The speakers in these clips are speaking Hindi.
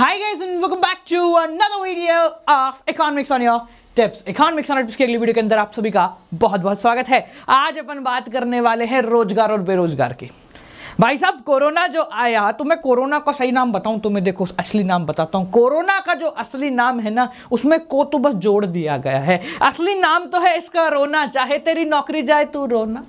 Hi guys and welcome back to another video of Economics on your Tips. Economics on your Tips के अगली वीडियो के अंदर आप सभी का बहुत बहुत स्वागत है आज अपन बात करने वाले हैं रोजगार और बेरोजगार की भाई साहब कोरोना जो आया तो मैं कोरोना का सही नाम बताऊं तो मैं देखो असली नाम बताता हूं कोरोना का जो असली नाम है ना उसमें को तो बस जोड़ दिया गया है असली नाम तो है इसका रोना चाहे तेरी नौकरी जाए तू रोना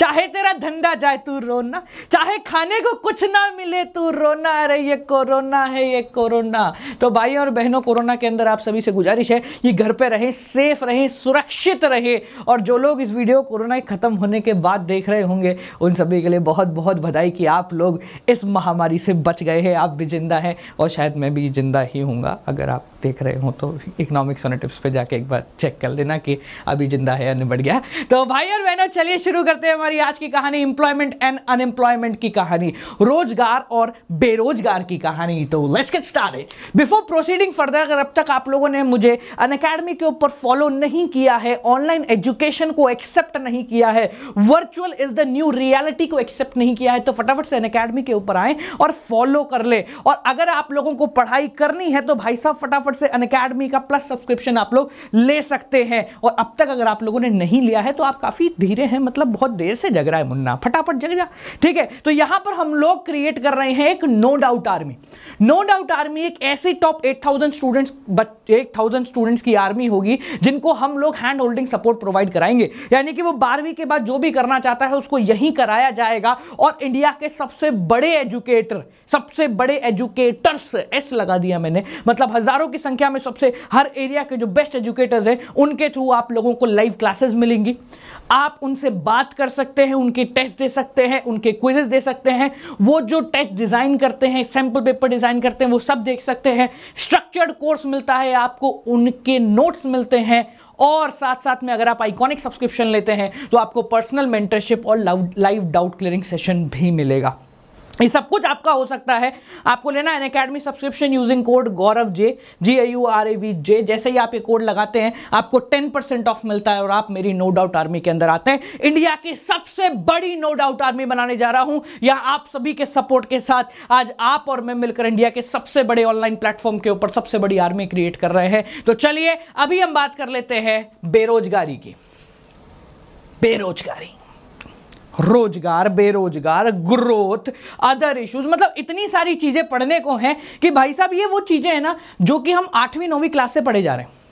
चाहे तेरा धंधा जाए तू रोना चाहे खाने को कुछ ना मिले तू रोना अरे ये कोरोना है ये कोरोना तो भाई और बहनों कोरोना के अंदर आप सभी से गुजारिश है कि घर पे रहे सेफ रहे सुरक्षित रहे और जो लोग इस वीडियो कोरोना के ख़त्म होने के बाद देख रहे होंगे उन सभी के लिए बहुत बहुत बधाई कि आप लोग इस महामारी से बच गए हैं आप भी जिंदा हैं और शायद मैं भी जिंदा ही हूँगा अगर आप देख रहे हो तो इकोनॉमिक सोनेटिव्स पे जाके एक बार चेक कर लेना कि अभी जिंदा है या निबट गया तो भाई और बहनों चलिए शुरू करते हैं हमारी आज की कहानी इंप्लॉयमेंट एंड अनएम्प्लॉयमेंट की कहानी रोजगार और बेरोजगार की कहानी तो let's get start before proceeding further अगर अब तक आप लोगों ने मुझे अन अकेडमी के ऊपर फॉलो नहीं किया है ऑनलाइन एजुकेशन को एक्सेप्ट नहीं किया है virtual is the new reality को एक्सेप्ट नहीं किया है तो फटाफट से अन अकेडमी के ऊपर आए और फॉलो कर ले और अगर आप लोगों को पढ़ाई करनी है तो भाई साहब फटाफट फटाफट से अनकेडमी का प्लस सब्सक्रिप्शन आप लोग ले सकते हैं और अब तक अगर आप लोगों ने नहीं लिया है तो आप काफ़ी धीरे हैं मतलब बहुत देर से जग रहा है मुन्ना फटाफट जग जा ठीक है तो यहां पर हम लोग क्रिएट कर रहे हैं एक no doubt army no doubt army एक ऐसी टॉप 8000 स्टूडेंट्स थाउजेंड स्टूडेंट्स की आर्मी होगी जिनको हम लोग हैंड होल्डिंग सपोर्ट प्रोवाइड कराएंगे यानी कि वो बारहवीं के बाद जो भी करना चाहता है उसको यहीं कराया जाएगा और इंडिया के सबसे बड़े एजुकेटर सबसे बड़े एजुकेटर्स एस लगा दिया मैंने मतलब हजारों की संख्या में सबसे हर एरिया के जो बेस्ट एजुकेटर्स हैं उनके थ्रू आप लोगों को लाइव क्लासेस मिलेंगी आप उनसे बात कर सकते हैं उनके टेस्ट दे सकते हैं उनके क्विजेस दे सकते हैं वो जो टेस्ट डिजाइन करते हैं सैंपल पेपर डिजाइन डिज़ाइन करते हैं वो सब देख सकते हैं स्ट्रक्चर्ड कोर्स मिलता है आपको उनके नोट्स मिलते हैं और साथ साथ में अगर आप आइकॉनिक सब्सक्रिप्शन लेते हैं तो आपको पर्सनल मेंटरशिप और लाइव डाउट क्लियरिंग सेशन भी मिलेगा ये सब कुछ आपका हो सकता है आपको लेना है academy subscription using code Gaurav J G I U R A V J जैसे ही आप ये कोड लगाते हैं आपको 10 परसेंट ऑफ मिलता है और आप मेरी नो डाउट आर्मी के अंदर आते हैं इंडिया की सबसे बड़ी नो डाउट आर्मी बनाने जा रहा हूं या आप सभी के सपोर्ट के साथ आज आप और मैं मिलकर इंडिया के सबसे बड़े ऑनलाइन प्लेटफॉर्म के ऊपर सबसे बड़ी आर्मी क्रिएट कर रहे हैं तो चलिए अभी हम बात कर लेते हैं बेरोजगारी की बेरोजगारी रोजगार बेरोजगार ग्रोथ अदर इश्यूज मतलब इतनी सारी चीज़ें पढ़ने को हैं कि भाई साहब ये वो चीज़ें हैं ना जो कि हम आठवीं नौवीं क्लास से पढ़े जा रहे हैं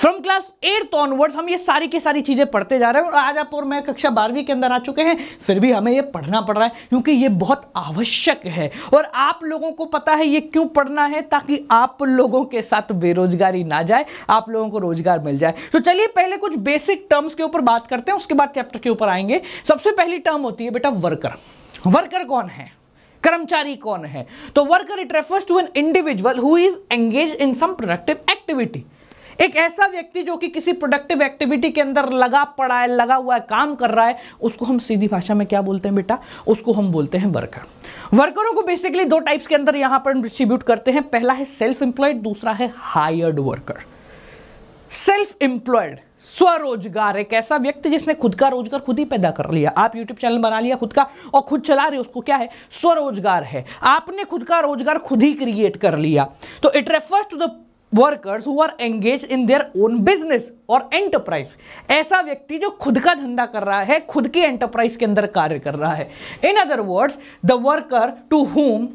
फ्रॉम क्लास एट ऑनवर्ड्स हम ये सारी की सारी चीज़ें पढ़ते जा रहे हैं और आज आप और मैं कक्षा बारहवीं के अंदर आ चुके हैं फिर भी हमें ये पढ़ना पड़ रहा है क्योंकि ये बहुत आवश्यक है और आप लोगों को पता है ये क्यों पढ़ना है ताकि आप लोगों के साथ बेरोजगारी ना जाए आप लोगों को रोजगार मिल जाए तो चलिए पहले कुछ बेसिक टर्म्स के ऊपर बात करते हैं उसके बाद चैप्टर के ऊपर आएंगे सबसे पहली टर्म होती है बेटा वर्कर वर्कर कौन है कर्मचारी कौन है तो worker it refers to an individual who is engage in some productive activity एक ऐसा व्यक्ति जो कि किसी प्रोडक्टिव एक्टिविटी के अंदर लगा पड़ा है लगा हुआ है काम कर रहा है उसको हम सीधी भाषा में क्या बोलते हैं बेटा उसको हम बोलते हैं वर्कर वर्करों को बेसिकली दो टाइप्स के अंदर यहां पर डिस्ट्रीब्यूट करते हैं पहला है सेल्फ एम्प्लॉयड दूसरा है हायर्ड वर्कर सेल्फ एम्प्लॉयड स्वरोजगार एक ऐसा व्यक्ति जिसने खुद का रोजगार खुद ही पैदा कर लिया आप यूट्यूब चैनल बना लिया खुद का और खुद चला रहे उसको क्या है स्वरोजगार है आपने खुद का रोजगार खुद ही क्रिएट कर लिया तो it refers to the workers who are engage in their own business और एंटरप्राइज ऐसा व्यक्ति जो खुद का धंधा कर रहा है खुद की एंटरप्राइज के अंदर कार्य कर रहा है in other words the worker to home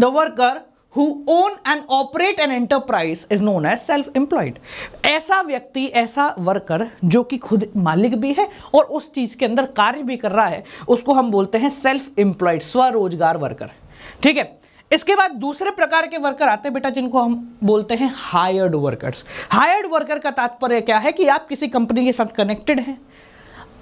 the worker who own and operate an enterprise is known as self-employed. ऐसा व्यक्ति ऐसा वर्कर जो कि खुद मालिक भी है और उस चीज़ के अंदर कार्य भी कर रहा है उसको हम बोलते हैं सेल्फ एम्प्लॉयड स्वरोजगार वर्कर ठीक है इसके बाद दूसरे प्रकार के वर्कर आते हैं बेटा जिनको हम बोलते हैं हायर्ड वर्कर्स हायर्ड वर्कर का तात्पर्य क्या है कि आप किसी कंपनी के साथ कनेक्टेड हैं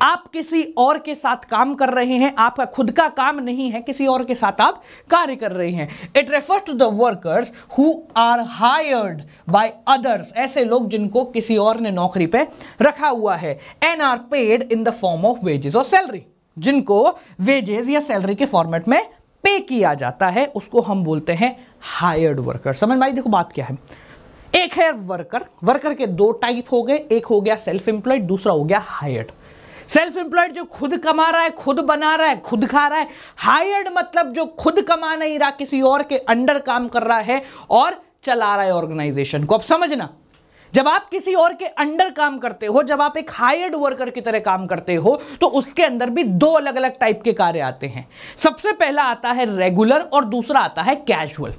आप किसी और के साथ काम कर रहे हैं आपका खुद का काम नहीं है किसी और के साथ आप कार्य कर रहे हैं it refers to the workers who are hired by others ऐसे लोग जिनको किसी और ने नौकरी पे रखा हुआ है and are paid in the form of wages और सैलरी जिनको वेजेस या सैलरी के फॉर्मेट में पे किया जाता है उसको हम बोलते हैं हायर्ड वर्कर समझ भाई देखो बात क्या है एक है वर्कर वर्कर के दो टाइप हो गए एक हो गया सेल्फ एम्प्लॉयड दूसरा हो गया हायर्ड सेल्फ एम्प्लॉयड जो खुद कमा रहा है खुद बना रहा है खुद खा रहा है हायर्ड मतलब जो खुद कमा नहीं रहा किसी और के अंडर काम कर रहा है और चला रहा है ऑर्गेनाइजेशन को अब समझना जब आप किसी और के अंडर काम करते हो जब आप एक हायर्ड वर्कर की तरह काम करते हो तो उसके अंदर भी दो अलग अलग टाइप के कार्य आते हैं सबसे पहला आता है रेगुलर और दूसरा आता है कैजुअल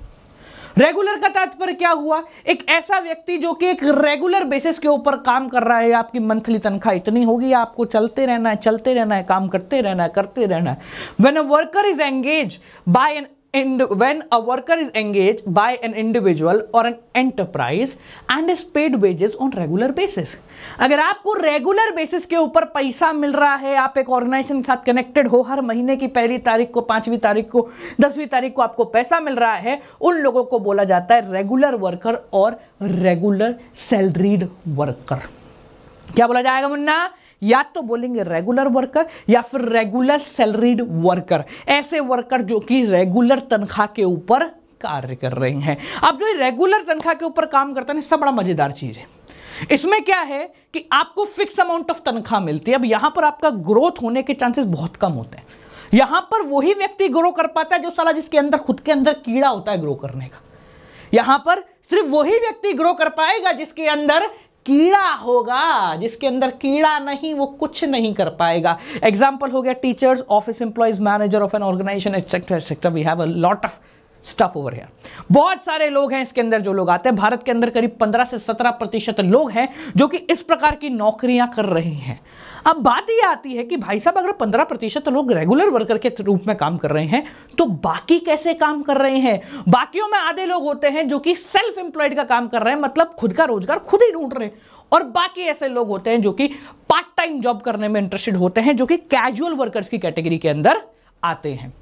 रेगुलर का तात्पर्य क्या हुआ एक ऐसा व्यक्ति जो कि एक रेगुलर बेसिस के ऊपर काम कर रहा है आपकी मंथली तनख्वाह इतनी होगी आपको चलते रहना है चलते रहना है काम करते रहना है करते रहना है when a worker is engage by an when a worker is engaged by an individual or an enterprise and is paid wages on regular basis अगर आपको regular basis के ऊपर पैसा मिल रहा है आप एक organization के साथ connected हो हर महीने की पहली तारीख को पांचवी तारीख को दसवीं तारीख को आपको पैसा मिल रहा है उन लोगों को बोला जाता है regular worker और regular salaried worker क्या बोला जाएगा मुन्ना या तो बोलेंगे रेगुलर वर्कर या फिर रेगुलर सैलरीड वर्कर ऐसे वर्कर जो कि रेगुलर तनख्वाह के ऊपर कार्य कर रहे हैं अब जो रेगुलर तनख्वाह के ऊपर काम करता है सब बड़ा मजेदार चीज है इसमें क्या है कि आपको फिक्स अमाउंट ऑफ तनख्वाह मिलती है अब यहां पर आपका ग्रोथ होने के चांसेस बहुत कम होते हैं यहां पर वही व्यक्ति ग्रो कर पाता है जो साला जिसके अंदर खुद के अंदर कीड़ा होता है ग्रो करने का यहां पर सिर्फ वही व्यक्ति ग्रो कर पाएगा जिसके अंदर कीड़ा होगा जिसके अंदर कीड़ा नहीं वो कुछ नहीं कर पाएगा एग्जाम्पल हो गया teachers office employees manager of an organisation etcetera etcetera we have a lot of stuff over है बहुत सारे लोग हैं इसके अंदर जो लोग आते हैं भारत के अंदर करीब 15 से 17 प्रतिशत लोग हैं जो कि इस प्रकार की नौकरियां कर रहे हैं अब बात यह आती है कि भाई साहब अगर 15 प्रतिशत लोग रेगुलर वर्कर के रूप में काम कर रहे हैं तो बाकी कैसे काम कर रहे हैं बाकियों में आधे लोग होते हैं जो कि सेल्फ एम्प्लॉयड का काम कर रहे हैं मतलब खुद का रोजगार खुद ही ढूंढ रहे हैं और बाकी ऐसे लोग होते हैं जो कि पार्ट टाइम जॉब करने में इंटरेस्टेड होते हैं जो कि कैजुअल वर्कर्स की कैटेगरी के अंदर आते हैं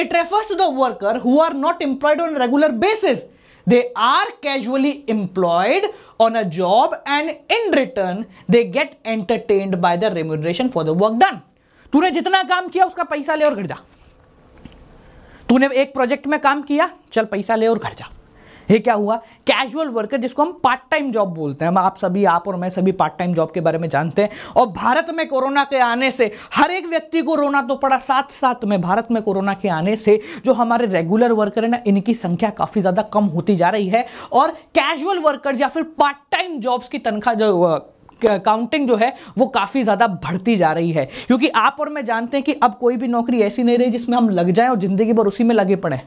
it refers to the worker who are not employed on regular basis they are casually employed on a job and in return they get entertain by the remuneration for the work done तूने जितना काम किया उसका पैसा ले और घर जा तूने एक प्रोजेक्ट में काम किया चल पैसा ले और घर जा ये क्या हुआ कैजुअल वर्कर जिसको हम पार्ट टाइम जॉब बोलते हैं हम आप सभी आप और मैं सभी पार्ट टाइम जॉब के बारे में जानते हैं और भारत में कोरोना के आने से हर एक व्यक्ति को रोना तो पड़ा साथ साथ में भारत में कोरोना के आने से जो हमारे रेगुलर वर्कर है ना इनकी संख्या काफ़ी ज़्यादा कम होती जा रही है और कैजुअल वर्कर या फिर पार्ट टाइम जॉब्स की तनख्वाह जो काउंटिंग जो है वो काफ़ी ज़्यादा बढ़ती जा रही है क्योंकि आप और मैं जानते हैं कि अब कोई भी नौकरी ऐसी नहीं रही जिसमें हम लग जाएं और ज़िंदगी भर उसी में लगे पड़े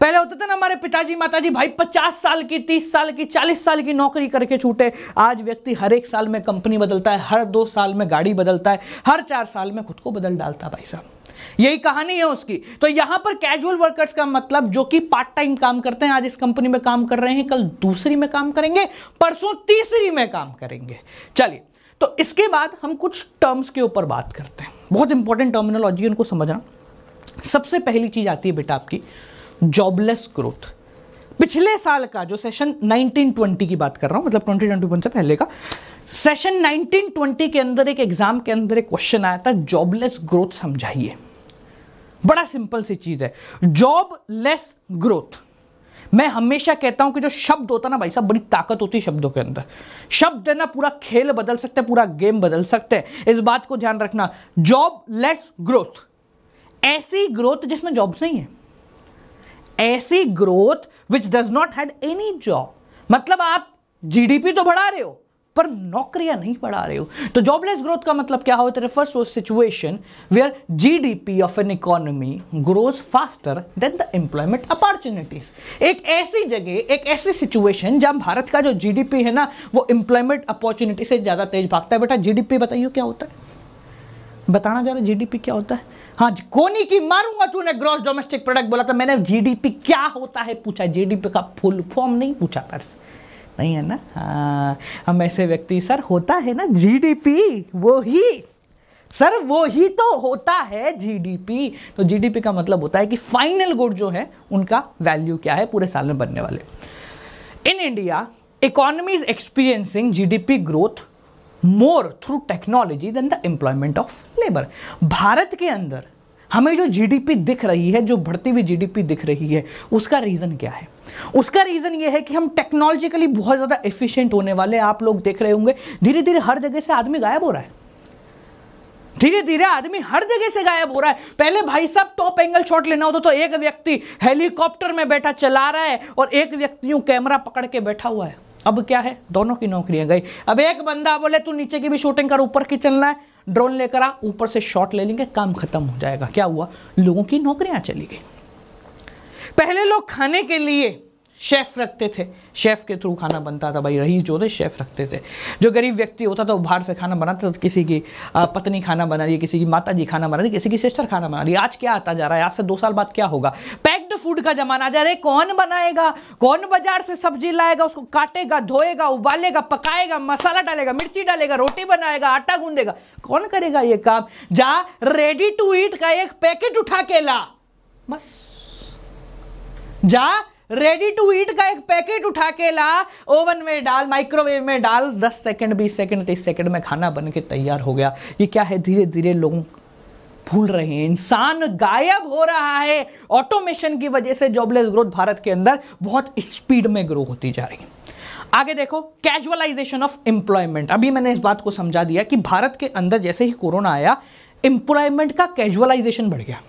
पहले होता था ना हमारे पिताजी माताजी भाई 50 साल की 30 साल की 40 साल की नौकरी करके छूटे आज व्यक्ति हर एक साल में कंपनी बदलता है हर दो साल में गाड़ी बदलता है हर चार साल में खुद को बदल डालता है भाई साहब यही कहानी है उसकी तो यहां पर कैजुअल वर्कर्स का मतलब जो कि पार्ट टाइम काम करते हैं आज इस कंपनी में काम कर रहे हैं कल दूसरी में काम करेंगे परसों तीसरी में काम करेंगे चलिए तो इसके बाद हम कुछ टर्म्स के ऊपर बात करते हैं बहुत इंपॉर्टेंट टर्मिनोलॉजी उनको समझना सबसे पहली चीज आती है बेटा आपकी जॉबलेस ग्रोथ पिछले साल का जो सेशन 1920 की बात कर रहा हूं मतलब 2021 से पहले का सेशन 1920 के अंदर एक एग्जाम के अंदर एक क्वेश्चन आया था जॉबलेस ग्रोथ समझाइए बड़ा सिंपल सी चीज है जॉबलेस ग्रोथ मैं हमेशा कहता हूं कि जो शब्द होता है ना भाई साहब बड़ी ताकत होती है शब्दों के अंदर शब्द है ना पूरा खेल बदल सकते हैं पूरा गेम बदल सकते हैं इस बात को ध्यान रखना जॉबलेस ग्रोथ ऐसी ग्रोथ जिसमें जॉब्स नहीं है ऐसी growth which does not had any job मतलब आप जीडीपी तो बढ़ा रहे हो पर नौकरियां नहीं बढ़ा रहे हो तो जॉबलेस ग्रोथ का मतलब क्या होता है फर्स्ट वो situation where GDP of an economy grows faster than the employment opportunities एक ऐसी जगह एक ऐसी सिचुएशन जहां भारत का जो जीडीपी है ना वो एम्प्लॉयमेंट अपॉर्चुनिटी से ज़्यादा तेज भागता है बेटा जीडीपी बताइए क्या होता है बताना जरा जीडीपी क्या होता है हाँ कोनी की मारूंगा तूने ग्रॉस डोमेस्टिक प्रोडक्ट बोला था तो मैंने जीडीपी क्या होता है पूछा जीडीपी का फुल फॉर्म नहीं पूछा कर नहीं है ना हाँ हम ऐसे व्यक्ति सर होता है ना जीडीपी वो ही सर वो ही तो होता है जीडीपी तो जीडीपी का मतलब होता है कि फाइनल गुड जो है उनका वैल्यू क्या है पूरे साल में बनने वाले in India economy is experiencing gdp growth more through technology than the employment of labour Bharat के अंदर हमें जो जीडीपी दिख रही है जो बढ़ती हुई जीडीपी दिख रही है उसका रीज़न क्या है उसका रीज़न ये है कि हम टेक्नोलॉजिकली बहुत ज़्यादा एफिशिएंट होने वाले आप लोग देख रहे होंगे धीरे धीरे हर जगह से आदमी गायब हो रहा है धीरे धीरे आदमी हर जगह से गायब हो रहा है पहले भाई साहब टॉप एंगल शॉट लेना होता तो एक व्यक्ति हेलीकॉप्टर में बैठा चला रहा है और एक व्यक्ति यूं कैमरा पकड़ के बैठा हुआ है अब क्या है दोनों की नौकरियां गई अब एक बंदा बोले तू नीचे की भी शूटिंग कर ऊपर की चलना है ड्रोन लेकर आ ऊपर से शॉट ले लेंगे काम खत्म हो जाएगा क्या हुआ लोगों की नौकरियां चली गई पहले लोग खाने के लिए शेफ रखते थे शेफ के थ्रू खाना बनता था भाई रईस जो थे शेफ रखते थे जो गरीब व्यक्ति होता था वो बाहर से खाना बनाता था तो किसी की पत्नी खाना बना रही है किसी की माता जी खाना बना रही है किसी की सिस्टर खाना बना रही है आज क्या आता जा रहा है आज से दो साल बाद क्या होगा पैक्ड फूड का जमाना आ जा रहा है कौन बनाएगा कौन बाजार से सब्जी लाएगा उसको काटेगा धोएगा उबालेगा पकाएगा मसाला डालेगा मिर्ची डालेगा रोटी बनाएगा आटा गूंदेगा कौन करेगा ये काम जा रेडी टू ईट का एक पैकेट उठा के ला बस जा रेडी टू ईट का एक पैकेट उठा के ला ओवन में डाल माइक्रोवेव में डाल 10 सेकंड 20 सेकंड 30 सेकंड में खाना बन के तैयार हो गया ये क्या है धीरे धीरे लोग भूल रहे हैं इंसान गायब हो रहा है ऑटोमेशन की वजह से जॉबलेस ग्रोथ भारत के अंदर बहुत स्पीड में ग्रो होती जा रही है आगे देखो कैजुअलाइजेशन ऑफ एम्प्लॉयमेंट अभी मैंने इस बात को समझा दिया कि भारत के अंदर जैसे ही कोरोना आया एम्प्लॉयमेंट का कैजुअलाइजेशन बढ़ गया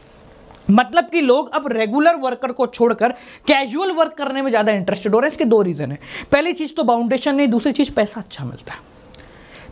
मतलब कि लोग अब रेगुलर वर्कर को छोड़कर कैजुअल वर्क करने में ज़्यादा इंटरेस्टेड हो रहे हैं इसके दो रीज़न है पहली चीज़ तो बाउंडेशन नहीं दूसरी चीज़ पैसा अच्छा मिलता है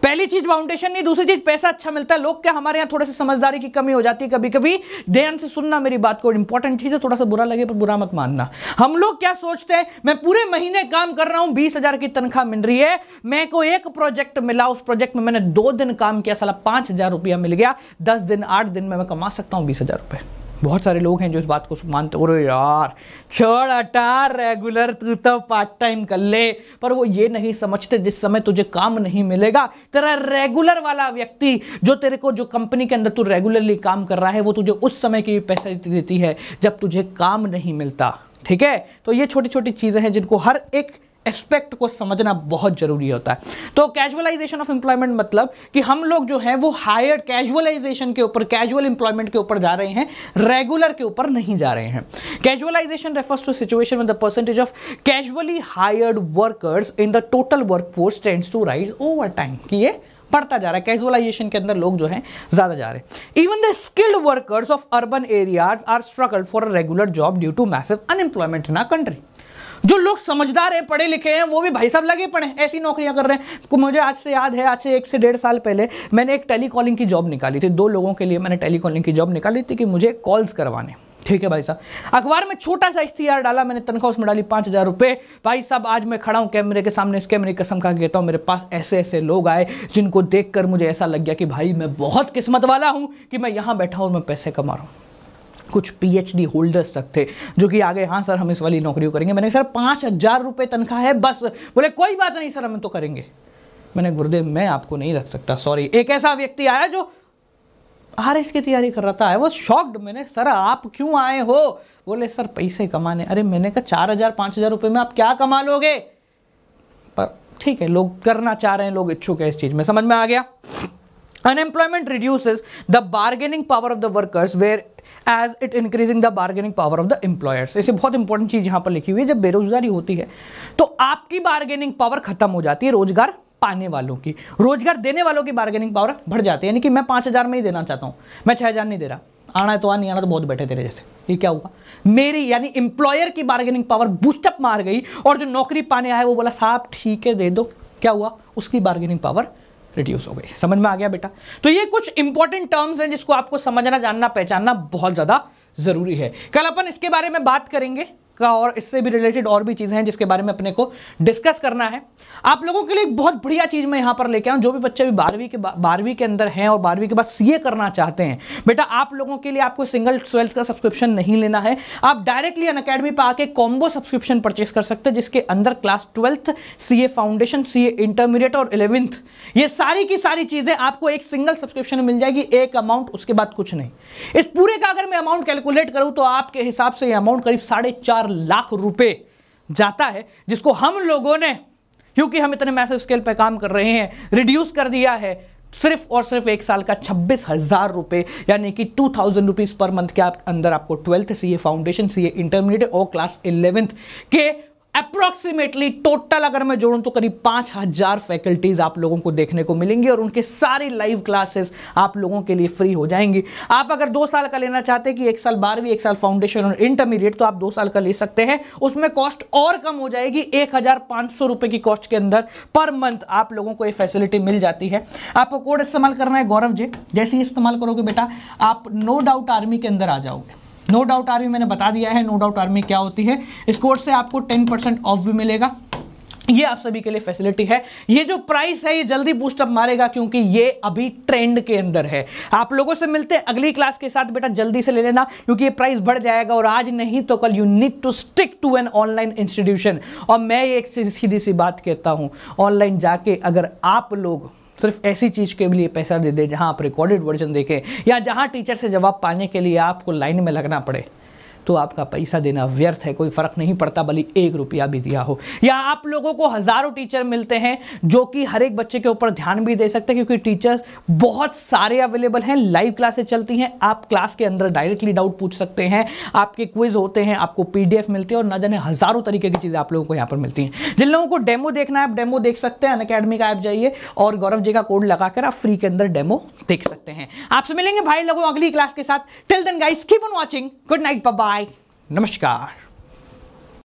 पहली चीज फाउंडेशन नहीं दूसरी चीज पैसा अच्छा मिलता है लोग क्या हमारे यहाँ थोड़े से समझदारी की कमी हो जाती है कभी कभी ध्यान से सुनना मेरी बात को इंपॉर्टेंट चीज है थोड़ा सा बुरा लगे पर बुरा मत मानना हम लोग क्या सोचते हैं मैं पूरे महीने काम कर रहा हूँ बीस हजार की तनख्वाह मिल रही है मैं को एक प्रोजेक्ट मिला उस प्रोजेक्ट में मैंने दो दिन काम किया साला पांच हजार रुपया मिल गया दस दिन आठ दिन में मैं कमा सकता हूँ बीस हजार रुपये बहुत सारे लोग हैं जो इस बात को मानते हो यार छोड़ अटार रेगुलर तू तो पार्ट टाइम कर ले पर वो ये नहीं समझते जिस समय तुझे काम नहीं मिलेगा तेरा रेगुलर वाला व्यक्ति जो तेरे को जो कंपनी के अंदर तू रेगुलरली काम कर रहा है वो तुझे उस समय की पैसा देती है जब तुझे काम नहीं मिलता ठीक है तो ये छोटी छोटी चीज़ें हैं जिनको हर एक एस्पेक्ट को समझना बहुत ज़रूरी होता है तो कैजुअलाइजेशन ऑफ एम्प्लॉयमेंट मतलब कि हम लोग जो है वो हायर कैजुअलाइजेशन के ऊपर कैजुअल एम्प्लॉयमेंट के ऊपर जा रहे हैं रेगुलर के ऊपर नहीं जा रहे हैं casualisation refers to situation with the percentage of casually hired workers in the total work force tends to rise over time कि ये पढ़ता जा रहा है कैजुअलाइजेशन के अंदर लोग जो है ज्यादा जा रहे हैं even the skilled workers of urban areas are struggle for a regular job due to massive unemployment in our country जो लोग समझदार हैं पढ़े लिखे हैं वो भी भाई साहब लगे पड़े ऐसी नौकरियां कर रहे हैं मुझे आज से याद है आज से एक से डेढ़ साल पहले मैंने एक टेलीकॉलिंग की जॉब निकाली थी दो लोगों के लिए मैंने टेलीकॉलिंग की जॉब निकाली थी कि मुझे कॉल्स करवाने ठीक है भाई साहब अखबार में छोटा सा इश्तिहार डाला मैंने तनख्वाह उसमें डाली पाँच हज़ार रुपये भाई साहब आज मैं खड़ा हूँ कैमरे के सामने इस कैमरे कसम खा कहता हूँ मेरे पास ऐसे ऐसे लोग आए जिनको देखकर मुझे ऐसा लग गया कि भाई मैं बहुत किस्मत वाला हूँ कि मैं यहाँ बैठा हूँ और मैं पैसे कमा रहा हूँ कुछ पीएचडी होल्डर्स तक थे जो कि आगे हाँ सर हम इस वाली नौकरी करेंगे मैंने सर पाँच हज़ार रुपये तनख्वाह है बस बोले कोई बात नहीं सर हम तो करेंगे मैंने गुरुदेव मैं आपको नहीं रख सकता सॉरी एक ऐसा व्यक्ति आया जो आर की तैयारी कर रहा था वो शॉक्ड मैंने सर आप क्यों आए हो बोले सर पैसे कमाने अरे मैंने कहा चार हज़ार पाँच हज़ार रुपये में आप क्या कमा लोगे पर ठीक है लोग करना चाह रहे हैं लोग इच्छुक है इस चीज़ में समझ में आ गया unemployment reduce the bargaining power of the workers whereas it increasing the bargaining power of the employers ऐसे बहुत इंपॉर्टेंट चीज यहाँ पर लिखी हुई है जब बेरोजगारी होती है तो आपकी बार्गेनिंग पावर खत्म हो जाती है रोजगार पाने वालों की रोजगार देने वालों की बार्गेनिंग पावर बढ़ जाती है यानी कि मैं पाँच हज़ार में ही देना चाहता हूँ मैं छः हज़ार नहीं दे रहा आना है तो आ नहीं आना तो बहुत बैठे तेरे जैसे ये क्या हुआ मेरी यानी इंप्लॉयर की बार्गेनिंग पावर बूस्टअप मार गई और जो नौकरी पाने आया वो बोला साहब ठीक है दे दो क्या हुआ उसकी बार्गेनिंग पावर रिड्यूस हो गई समझ में आ गया बेटा तो ये कुछ इंपॉर्टेंट टर्म्स हैं जिसको आपको समझना जानना पहचानना बहुत ज़्यादा ज़रूरी है कल अपन इसके बारे में बात करेंगे का और इससे भी रिलेटेड और भी चीज़ें हैं जिसके बारे में अपने को डिस्कस करना है आप लोगों के लिए एक बहुत बढ़िया चीज़ मैं यहाँ पर लेके आऊँ जो भी बच्चे भी बारहवीं के बारहवीं के अंदर हैं और बारहवीं के बाद सी करना चाहते हैं बेटा आप लोगों के लिए आपको सिंगल ट्वेल्थ का सब्सक्रिप्शन नहीं लेना है आप डायरेक्टली अन अकेडमी पर आके कॉम्बो सब्सक्रिप्शन परचेस कर सकते हैं जिसके अंदर class twelfth C foundation C intermediate और इलेवेंथ ये सारी की सारी चीज़ें आपको एक सिंगल सब्सक्रिप्शन मिल जाएगी एक अमाउंट उसके बाद कुछ नहीं इस पूरे का अगर मैं अमाउंट कैलकुलेट करूँ तो आपके हिसाब से ये अमाउंट करीब साढ़े चार लाख रुपए जाता है जिसको हम लोगों ने क्योंकि हम इतने मैसेज स्केल पर काम कर रहे हैं रिड्यूस कर दिया है सिर्फ और सिर्फ एक साल का छब्बीस हज़ार रुपए यानी कि two thousand rupees per month के आप अंदर आपको twelfth C A foundation C A intermediate और क्लास इलेवेंथ के अप्रोक्सीमेटली टोटल अगर मैं जोड़ूं तो करीब पाँच हज़ार फैकल्टीज़ आप लोगों को देखने को मिलेंगी और उनके सारी लाइव क्लासेस आप लोगों के लिए फ्री हो जाएंगी आप अगर दो साल का लेना चाहते हैं कि एक साल बारहवीं एक साल फाउंडेशन और इंटरमीडिएट तो आप दो साल का ले सकते हैं उसमें कॉस्ट और कम हो जाएगी एक हज़ार की कॉस्ट के अंदर पर मंथ आप लोगों को ये फैसिलिटी मिल जाती है आपको कोड इस्तेमाल करना है गौरव जी जैसे ही इस्तेमाल करोगे बेटा आप नो डाउट आर्मी के अंदर आ जाओगे नो डाउट आर्मी मैंने बता दिया है नो डाउट आर्मी क्या होती है इस कोर्स से आपको टेन परसेंट ऑफ भी मिलेगा ये आप सभी के लिए फैसिलिटी है ये जो प्राइस है ये जल्दी बूस्टअप मारेगा क्योंकि ये अभी ट्रेंड के अंदर है आप लोगों से मिलते हैं अगली क्लास के साथ बेटा जल्दी से ले लेना क्योंकि ये प्राइस बढ़ जाएगा और आज नहीं तो कल you need to stick to an online institution और मैं ये एक सीधी सी बात कहता हूँ ऑनलाइन जाके अगर आप लोग सिर्फ ऐसी चीज़ के लिए पैसा दे दे जहां आप रिकॉर्डेड वर्जन देखें या जहां टीचर से जवाब पाने के लिए आपको लाइन में लगना पड़े तो आपका पैसा देना व्यर्थ है कोई फ़र्क नहीं पड़ता भले एक रुपया भी दिया हो या आप लोगों को हज़ारों टीचर मिलते हैं जो कि हर एक बच्चे के ऊपर ध्यान भी दे सकते हैं क्योंकि टीचर्स बहुत सारे अवेलेबल हैं लाइव क्लासेस चलती हैं आप क्लास के अंदर डायरेक्टली डाउट पूछ सकते हैं आपके क्विज होते हैं आपको पीडीएफ मिलती है और ना जाने हज़ारों तरीके की चीज़ें आप लोगों को यहाँ पर मिलती हैं जिन लोगों को डेमो देखना है आप डेमो देख सकते हैं अन अकेडमी का ऐप जाइए और गौरव जी का कोड लगाकर आप फ्री के अंदर डेमो देख सकते हैं आपसे मिलेंगे भाई लोगों अगली क्लास के साथ till then guys keep on watching good night bye bye नमस्कार